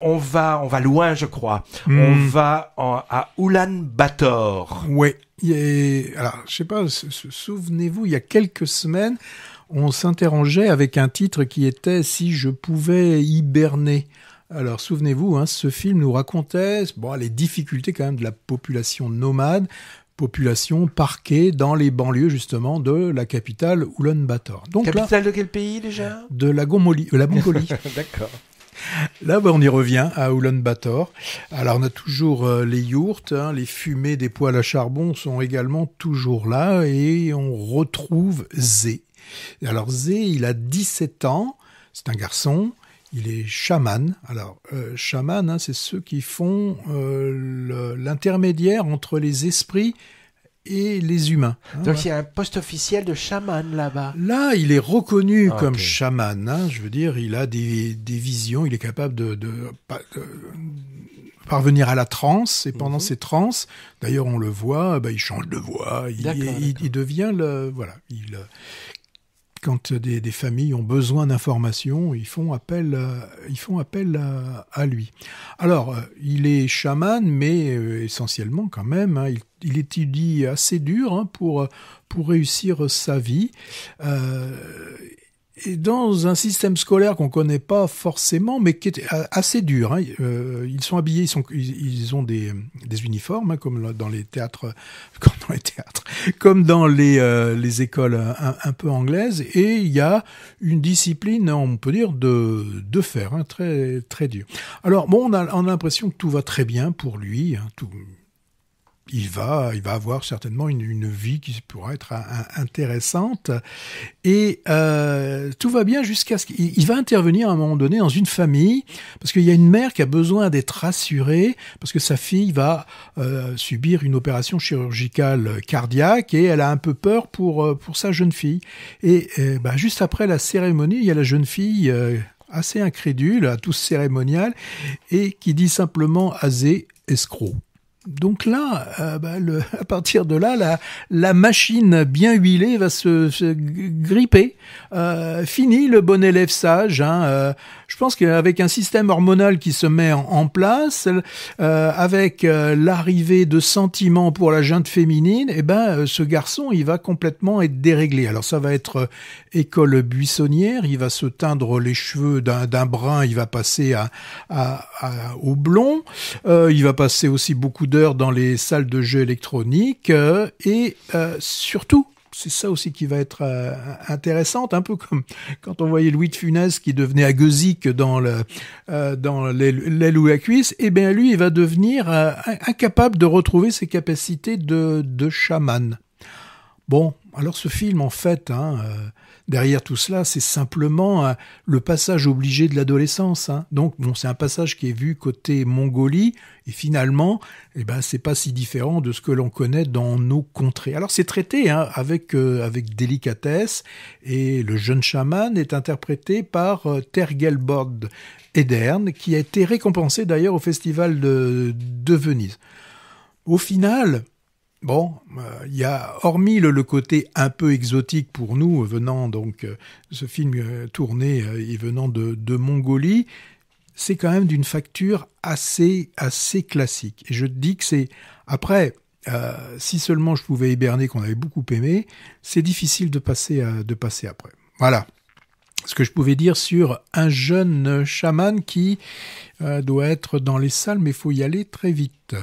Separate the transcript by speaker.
Speaker 1: on va, on va loin, je crois. On hmm. va à Ulan Bator. Oui. alors, je sais pas, souvenez-vous, il y a quelques semaines, on s'interrogeait avec un titre qui était Si je pouvais hiberner. Alors souvenez-vous, hein, ce film nous racontait bon, les difficultés quand même de la population nomade, population parquée dans les banlieues justement de la capitale Ulaanbaatar. Donc capitale de quel pays déjà De la, euh, la Mongolie. D'accord. Là, ben, on y revient à Ulan bator Alors, on a toujours euh, les yourts, hein, les fumées des poêles à charbon sont également toujours là et on retrouve Zé. Alors, Zé, il a 17 ans, c'est un garçon. Il est chaman. Alors, euh, chaman, hein, c'est ceux qui font euh, l'intermédiaire entre les esprits et les humains. Donc il y a un poste officiel de chaman là-bas. Là, il est reconnu ah, comme chaman. Hein, je veux dire, il a des, des visions, il est capable de, euh, parvenir à la transe. Et pendant mhm. ces transes, d'ailleurs, on le voit, bah, il change de voix, il, il, il, devient le voilà, il euh, quand des, familles ont besoin d'informations, ils font appel, euh, ils font appel euh, à, lui. Alors, euh, il est chaman, mais essentiellement quand même, hein, il, étudie assez dur hein, pour, pour réussir sa vie et dans un système scolaire qu'on connaît pas forcément, mais qui est assez dur. Hein, euh, ils sont habillés, ils, ont des, des uniformes, hein, comme dans les théâtres, comme dans les théâtres, comme dans les, les écoles un, peu anglaises. Et il y a une discipline, on peut dire, de, de fer, hein, très, très dur. Alors, bon, on a, on a l'impression que tout va très bien pour lui. Tout, il va, il va avoir certainement une, vie qui pourra être intéressante. Et euh, tout va bien jusqu'à ce qu'il va intervenir à un moment donné dans une famille, parce qu'il y a une mère qui a besoin d'être rassurée, parce que sa fille va euh, subir une opération chirurgicale cardiaque, et elle a un peu peur pour, euh, pour sa jeune fille. Et, bah, juste après la cérémonie, il y a la jeune fille... assez incrédule à tous cérémonial et qui dit simplement Azé escroc donc là, euh, bah, le, à partir de là, la, la, machine bien huilée va se, se gripper. Euh, fini le bon élève sage. Hein, euh, je pense qu'avec un système hormonal qui se met en, place, euh, avec euh, l'arrivée de sentiments pour la jeune féminine, eh ben, euh, ce garçon, il va complètement être déréglé. Alors ça va être euh, école buissonnière, il va se teindre les cheveux d'un brun, il va passer à, au blond, il va passer aussi beaucoup d'heures dans les salles de jeux électroniques et surtout, c'est ça aussi qui va être euh, intéressante, un peu comme quand on voyait Louis de Funès qui devenait agosique dans le euh, l'aile ou la cuisse, et eh bien lui il va devenir euh, incapable de retrouver ses capacités de, de chaman. Bon, alors ce film, en fait, hein, euh, derrière tout cela, c'est simplement euh, le passage obligé de l'adolescence. Hein. Donc bon, c'est un passage qui est vu côté Mongolie, et finalement, eh ben, c'est pas si différent de ce que l'on connaît dans nos contrées. Alors c'est traité hein, avec, euh, avec délicatesse, et le jeune chaman est interprété par Tergelbord Edern, qui a été récompensé d'ailleurs au Festival de, de Venise. Au final, Bon, euh, il y a, hormis le, côté un peu exotique pour nous, venant donc euh, ce film euh, tourné et venant de, Mongolie, c'est quand même d'une facture assez, assez classique. Et je dis que c'est. Après, si seulement je pouvais hiberner, qu'on avait beaucoup aimé, c'est difficile de passer, de passer après. Voilà ce que je pouvais dire sur un jeune chaman qui doit être dans les salles, mais il faut y aller très vite.